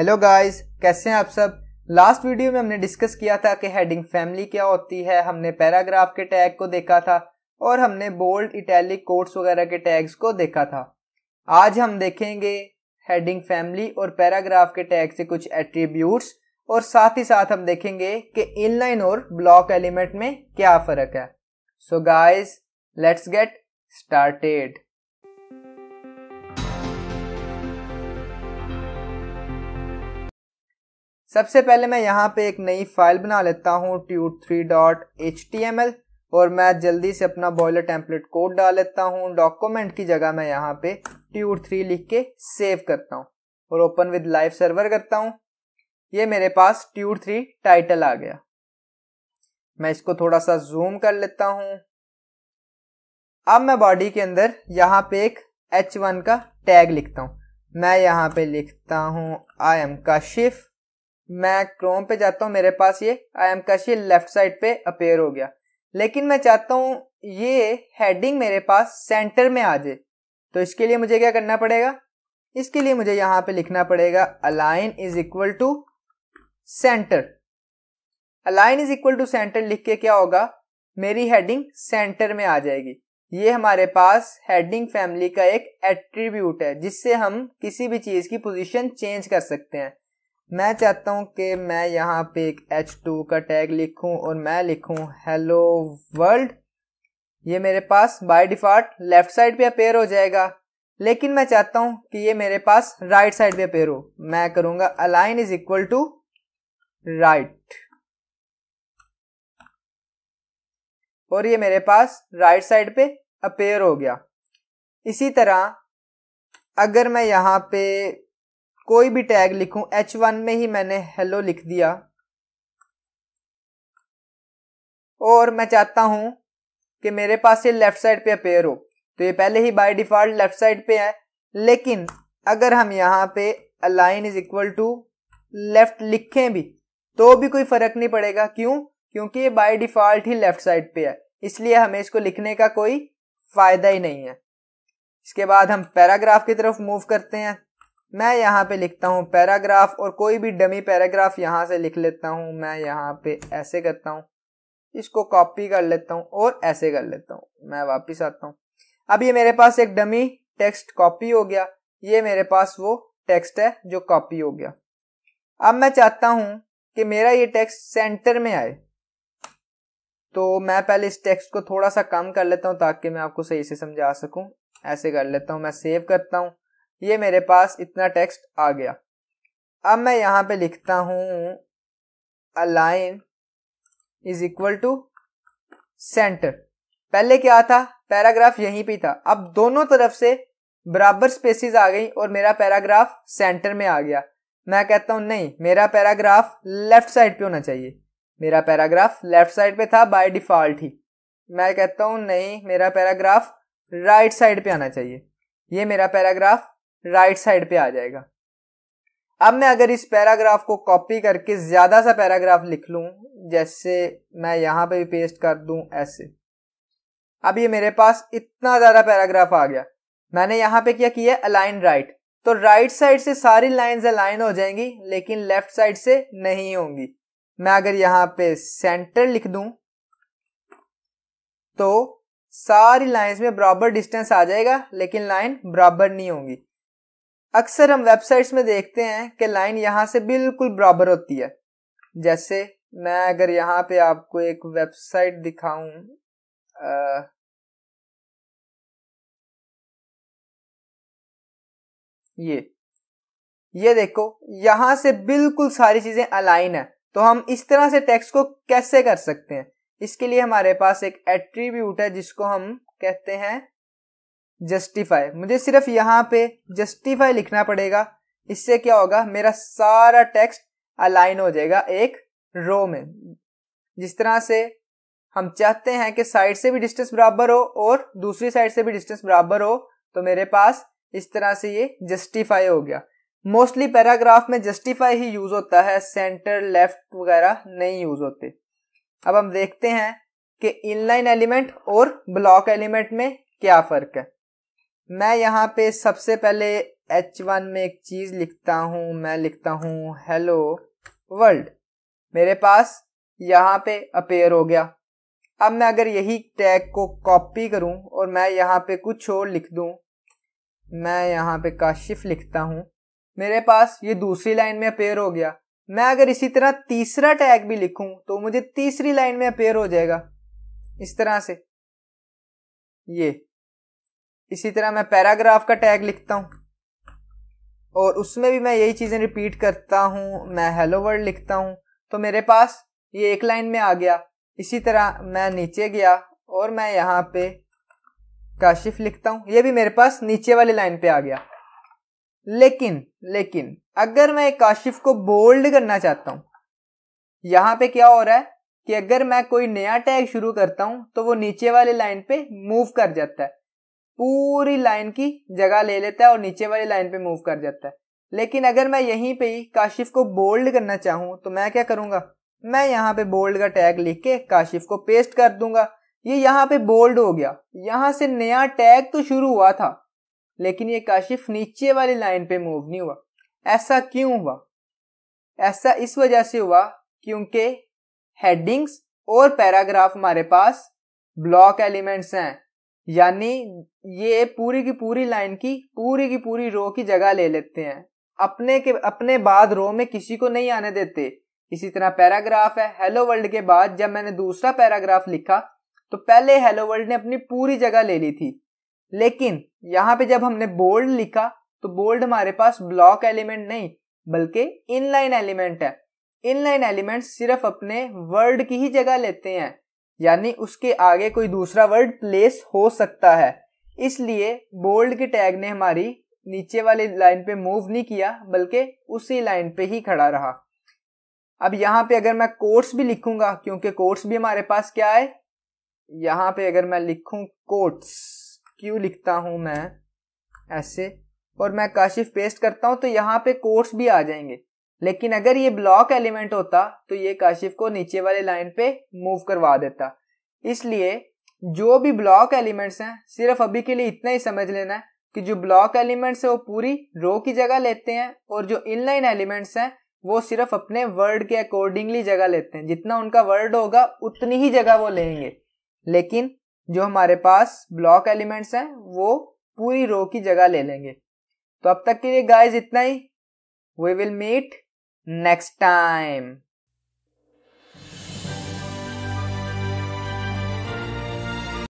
hello guys कैसे हैं आप सब लास्ट वीडियो में हमने डिस्कस किया था कि हेडिंग फैमिली क्या होती है हमने पैराग्राफ के टैग को देखा था और हमने बोल्ड इटैलिक कोट्स वगैरह के टैग्स को देखा था आज हम देखेंगे हेडिंग फैमिली और पैराग्राफ के टैग से कुछ एट्रीब्यूट्स और साथ ही साथ हम देखेंगे कि इनलाइन और ब्लॉक एलिमेंट में क्या फर्क है so guys let's get started सबसे पहले मैं यहाँ पे एक नई फाइल बना लेता हूँ tut three dot H T M L और मैं जल्दी से अपना बॉयलर टेम्पलेट कोड डाल लेता हूँ डॉक्यूमेंट की जगह मैं यहाँ पे ट्यूट थ्री लिख के सेव करता हूँ और ओपन विद लाइव सर्वर करता हूँ ये मेरे पास ट्यूट थ्री टाइटल आ गया मैं इसको थोड़ा सा जूम कर लेता हूँ अब मैं बॉडी के अंदर यहाँ पे एक एच वन का टैग लिखता हूँ मैं यहाँ पे लिखता हूँ आई एम का शिफ्ट मैं क्रोम पे जाता हूँ मेरे पास ये आई एम कश ये लेफ्ट साइड पे अपेयर हो गया लेकिन मैं चाहता हूँ ये हेडिंग मेरे पास सेंटर में आ जाए तो इसके लिए मुझे क्या करना पड़ेगा इसके लिए मुझे यहाँ पे लिखना पड़ेगा align is equal to center align is equal to center लिख के क्या होगा मेरी हेडिंग सेंटर में आ जाएगी ये हमारे पास हेडिंग फैमिली का एक एट्रीब्यूट है जिससे हम किसी भी चीज़ की पोजीशन चेंज कर सकते हैं मैं चाहता हूँ कि मैं यहाँ पे एक एच टू का टैग लिखूँ और मैं लिखूँ हेलो वर्ल्ड ये मेरे पास बाय डिफ़ॉल्ट लेफ़्ट साइड पे अपेयर हो जाएगा लेकिन मैं चाहता हूँ कि ये मेरे पास राइट साइड पे अपेयर हो मैं करूँगा align is equal to right और ये मेरे पास राइट साइड पे अपेयर हो गया इसी तरह अगर मैं यहाँ पे कोई भी टैग लिखूं एच वन में ही मैंने हेलो लिख दिया और मैं चाहता हूं कि मेरे पास ये लेफ्ट साइड पे अपेयर हो तो ये पहले ही बाय डिफॉल्ट लेफ्ट साइड पे है लेकिन अगर हम यहां पे align is equal to left लिखें भी तो भी कोई फर्क नहीं पड़ेगा क्यों क्योंकि ये बाय डिफॉल्ट ही लेफ्ट साइड पे है इसलिए हमें इसको लिखने का कोई फायदा ही नहीं है इसके बाद हम पैराग्राफ की तरफ मूव करते हैं मैं यहाँ पे लिखता हूँ पैराग्राफ और कोई भी डमी पैराग्राफ यहाँ से लिख लेता हूँ मैं यहाँ पे ऐसे करता हूँ इसको कॉपी कर लेता हूँ और ऐसे कर लेता हूँ मैं वापस आता हूँ अब ये मेरे पास एक डमी टेक्स्ट कॉपी हो गया ये मेरे पास वो टेक्स्ट है जो कॉपी हो गया अब मैं चाहता हूँ कि मेरा ये टेक्स्ट सेंटर में आए तो मैं पहले इस टेक्स्ट को थोड़ा सा कम कर लेता हूँ ताकि मैं आपको सही से समझा सकूँ ऐसे कर लेता हूँ मैं सेव करता हूँ ये मेरे पास इतना टेक्स्ट आ गया अब मैं यहाँ पे लिखता हूँ align is equal to center पहले क्या था पैराग्राफ यहीं पे था अब दोनों तरफ से बराबर स्पेसिस आ गई और मेरा पैराग्राफ सेंटर में आ गया मैं कहता हूँ नहीं मेरा पैराग्राफ लेफ्ट साइड पे होना चाहिए मेरा पैराग्राफ लेफ्ट साइड पे था बाय डिफ़ॉल्ट ही मैं कहता हूँ नहीं मेरा पैराग्राफ राइट साइड पे आना चाहिए ये मेरा पैराग्राफ राइट साइड पे आ जाएगा अब मैं अगर इस पैराग्राफ को कॉपी करके ज़्यादा सा पैराग्राफ लिख लू जैसे मैं यहां पे भी पेस्ट कर दूँ ऐसे अब ये मेरे पास इतना ज़्यादा पैराग्राफ आ गया मैंने यहां पे क्या किया अलाइन राइट तो राइट साइड से सारी लाइंस अलाइन हो जाएंगी लेकिन लेफ्ट साइड से नहीं होंगी मैं अगर यहां पे सेंटर लिख दूं तो सारी लाइंस में बराबर डिस्टेंस आ जाएगा लेकिन लाइन बराबर नहीं होंगी अक्सर हम वेबसाइट्स में देखते हैं कि लाइन यहाँ से बिल्कुल बराबर होती है जैसे मैं अगर यहाँ पे आपको एक वेबसाइट दिखाऊं ये ये देखो यहां से बिल्कुल सारी चीजें अलाइन है तो हम इस तरह से टेक्स्ट को कैसे कर सकते हैं इसके लिए हमारे पास एक एट्रीब्यूट है जिसको हम कहते हैं जस्टिफाई मुझे सिर्फ यहाँ पे जस्टिफाई लिखना पड़ेगा इससे क्या होगा मेरा सारा टेक्स्ट अलाइन हो जाएगा एक रो में जिस तरह से हम चाहते हैं कि साइड से भी डिस्टेंस बराबर हो और दूसरी साइड से भी डिस्टेंस बराबर हो तो मेरे पास इस तरह से ये जस्टिफाई हो गया मोस्टली पैराग्राफ में जस्टिफाई ही यूज होता है सेंटर लेफ्ट वगैरह नहीं यूज होते अब हम देखते हैं कि इनलाइन एलिमेंट और ब्लॉक एलिमेंट में क्या फर्क है मैं यहाँ पे सबसे पहले एच वन में एक चीज़ लिखता हूँ मैं लिखता हूँ हेलो वर्ल्ड मेरे पास यहाँ पे अपेयर हो गया अब मैं अगर यही टैग को कॉपी करूँ और मैं यहाँ पे कुछ और लिख दूँ मैं यहाँ पे काशिफ लिखता हूँ मेरे पास ये दूसरी लाइन में अपेयर हो गया मैं अगर इसी तरह तीसरा टैग भी लिखूं तो मुझे तीसरी लाइन में अपेयर हो जाएगा इस तरह से ये इसी तरह मैं पैराग्राफ का टैग लिखता हूँ और उसमें भी मैं यही चीज़ें रिपीट करता हूँ मैं हेलो वर्ल्ड लिखता हूँ तो मेरे पास ये एक लाइन में आ गया इसी तरह मैं नीचे गया और मैं यहाँ पे काशिफ लिखता हूँ ये भी मेरे पास नीचे वाली लाइन पे आ गया लेकिन लेकिन अगर मैं काशिफ को बोल्ड करना चाहता हूँ यहाँ पे क्या हो रहा है कि अगर मैं कोई नया टैग शुरू करता हूँ तो वो नीचे वाले लाइन पे मूव कर जाता है पूरी लाइन की जगह ले लेता है और नीचे वाली लाइन पे मूव कर जाता है लेकिन अगर मैं यहीं पे ही काशिफ को बोल्ड करना चाहूँ तो मैं क्या करूंगा मैं यहाँ पे बोल्ड का टैग लिख के काशिफ को पेस्ट कर दूंगा ये यहाँ पे बोल्ड हो गया यहाँ से नया टैग तो शुरू हुआ था लेकिन ये काशिफ नीचे वाली लाइन पे मूव नहीं हुआ ऐसा क्यों हुआ ऐसा इस वजह से हुआ क्योंकि हेडिंग्स और पैराग्राफ हमारे पास ब्लॉक एलिमेंट्स हैं यानी ये पूरी की पूरी लाइन की पूरी की पूरी रो की जगह ले लेते हैं अपने के अपने बाद रो में किसी को नहीं आने देते इसी तरह पैराग्राफ है हेलो वर्ल्ड के बाद जब मैंने दूसरा पैराग्राफ लिखा तो पहले हेलो वर्ल्ड ने अपनी पूरी जगह ले ली थी लेकिन यहाँ पे जब हमने बोल्ड लिखा तो बोल्ड हमारे पास ब्लॉक एलिमेंट नहीं बल्कि इनलाइन एलिमेंट है इनलाइन एलिमेंट सिर्फ अपने वर्ड की ही जगह लेते हैं यानी उसके आगे कोई दूसरा वर्ड प्लेस हो सकता है इसलिए बोल्ड के टैग ने हमारी नीचे वाले लाइन पे मूव नहीं किया बल्कि उसी लाइन पे ही खड़ा रहा अब यहाँ पे अगर मैं कोर्स भी लिखूंगा क्योंकि कोर्स भी हमारे पास क्या है यहाँ पे अगर मैं लिखूं कोट्स क्यों लिखता हूं मैं ऐसे और मैं काशिफ पेस्ट करता हूं तो यहाँ पे कोर्स भी आ जाएंगे लेकिन अगर ये ब्लॉक एलिमेंट होता तो ये काशिफ को नीचे वाले लाइन पे मूव करवा देता इसलिए जो भी ब्लॉक एलिमेंट्स हैं सिर्फ अभी के लिए इतना ही समझ लेना है कि जो ब्लॉक एलिमेंट्स है वो पूरी रो की जगह लेते हैं और जो इनलाइन एलिमेंट्स हैं वो सिर्फ अपने वर्ड के अकॉर्डिंगली जगह लेते हैं जितना उनका वर्ड होगा उतनी ही जगह वो लेंगे लेकिन जो हमारे पास ब्लॉक एलिमेंट्स हैं वो पूरी रो की जगह ले लेंगे तो अब तक के लिए गाइज इतना ही we will meet next time